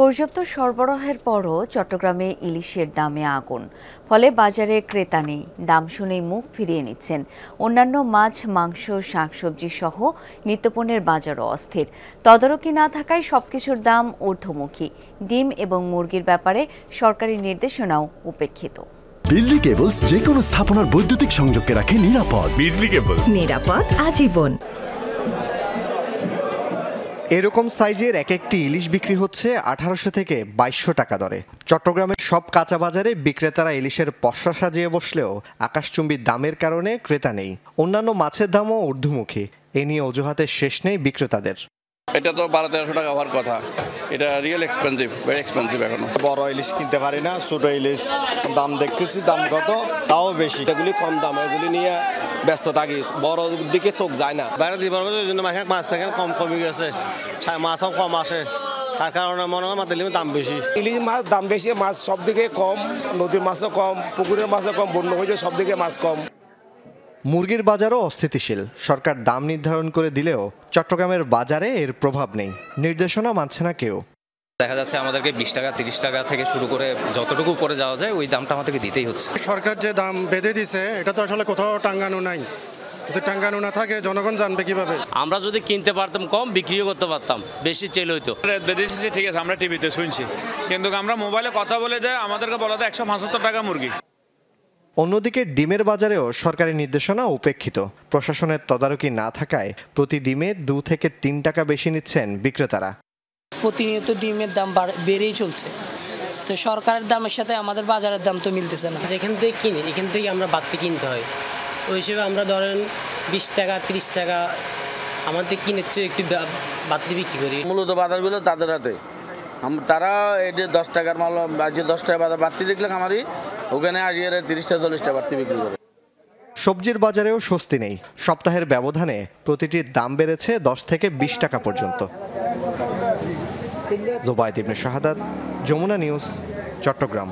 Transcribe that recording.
পর্যাপ্ত সরবরাহের পরও চট্টগ্রামে ইলিশের দামে আগুন ফলে বাজারে ক্রেতা নেই দাম শুনেই মুখ ফিরিয়ে নিচ্ছেন অন্যান্য মাছ মাংস শাকসবজি সহ নিত্যপণ্যের বাজারও অস্থির তদারকি না থাকায় সবকিছুর দাম ঊর্ধ্বমুখী ডিম এবং মুরগির ব্যাপারে সরকারি নির্দেশনাও উপেক্ষিত বিজলি কেবলস যে কোনো স্থাপনার বৈদ্যুতিক সংযোগকে রাখে নিরাপদ বিজলি কেবলস নিরাপদ আজীবন এরকম সাইজের এক একটি ইলিশ বিক্রি হচ্ছে আঠারোশো থেকে বাইশশো টাকা দরে চট্টগ্রামের সব কাঁচা বাজারে বিক্রেতারা ইলিশের পশা সাজিয়ে বসলেও আকাশচুম্বির দামের কারণে ক্রেতা নেই অন্যান্য মাছের দামও ঊর্ধ্বমুখী এ নিয়ে অজুহাতের শেষ নেই বিক্রেতাদের এটা তো বারো তেরোশো টাকা হওয়ার কথা এটা রিয়েল এক্সপেন্সিভ ভেরি এক্সপেন্সিভ এখন বড় ইলিশ কিনতে পারি না ছোট ইলিশ দাম দেখতেছি দাম কত তাও বেশি এগুলি কম দাম এগুলি নিয়ে ব্যস্ত থাকি বড় দিকে চোখ যায় না বাইরে দিব জন্য মাছ থাকে কম কমে গেছে মাছও কম আসে তার কারণে মনে হয় মাছ দাম বেশি ইলিশ মাছ দাম বেশি মাছ সব দিকে কম নদীর মাছও কম পুকুরের মাছও কম বন্য হয়েছে সব দিকে মাছ কম মুরগির বাজারও অস্থিতিশীল সরকার দাম নির্ধারণ করে দিলেও চট্টগ্রামের বাজারে এর প্রভাব নেই নির্দেশনা মানছে না কেউ দেখা যাচ্ছে আমাদেরকে বিশ টাকা তিরিশ টাকা থেকে শুরু করে যতটুকু উপরে যাওয়া যায় ওই দামটা আমাদেরকে দিতেই হচ্ছে সরকার যে দাম বেঁধে দিছে এটা তো আসলে কোথাও টাঙ্গানো নাই যদি টাঙ্গানো না থাকে জনগণ জানবে কিভাবে আমরা যদি কিনতে পারতাম কম বিক্রিও করতে পারতাম বেশি চেল হইতো বেঁধেছি ঠিক আছে আমরা টিভিতে শুনছি কিন্তু আমরা মোবাইলে কথা বলে যাই আমাদেরকে বলা তো একশো টাকা মুরগি অন্যদিকে ডিমের বাজারেও সরকারি নির্দেশনা উপেক্ষিত প্রশাসনের তদারকি না থাকায় প্রতি ডিমে দু থেকে তিন টাকা বেশি নিচ্ছেন বিক্রেতারা প্রতিনিয়ত ডিমের দাম বেড়েই চলছে তো সরকারের দামের সাথে আমাদের বাজারের দাম তো মিলতেছে না যেখান থেকে কিনি এখান থেকে আমরা বাড়তি কিনতে হয় ওই হিসেবে আমরা ধরেন বিশ টাকা তিরিশ টাকা আমাদের চেয়ে একটু বাড়তি বিক্রি করি মূলত বাজারগুলো তাদের হাতে তারা এই যে দশ টাকার মাল যে দশ টাকা বাজার বাড়তি দেখলে আমারই ওখানে আজকে তিরিশটা চল্লিশটা বাড়তি বিক্রি করে সবজির বাজারেও স্বস্তি নেই সপ্তাহের ব্যবধানে প্রতিটির দাম বেড়েছে দশ থেকে বিশ টাকা পর্যন্ত জোবায়দ ইবনে শাহাদাত যমুনা নিউজ চট্টগ্রাম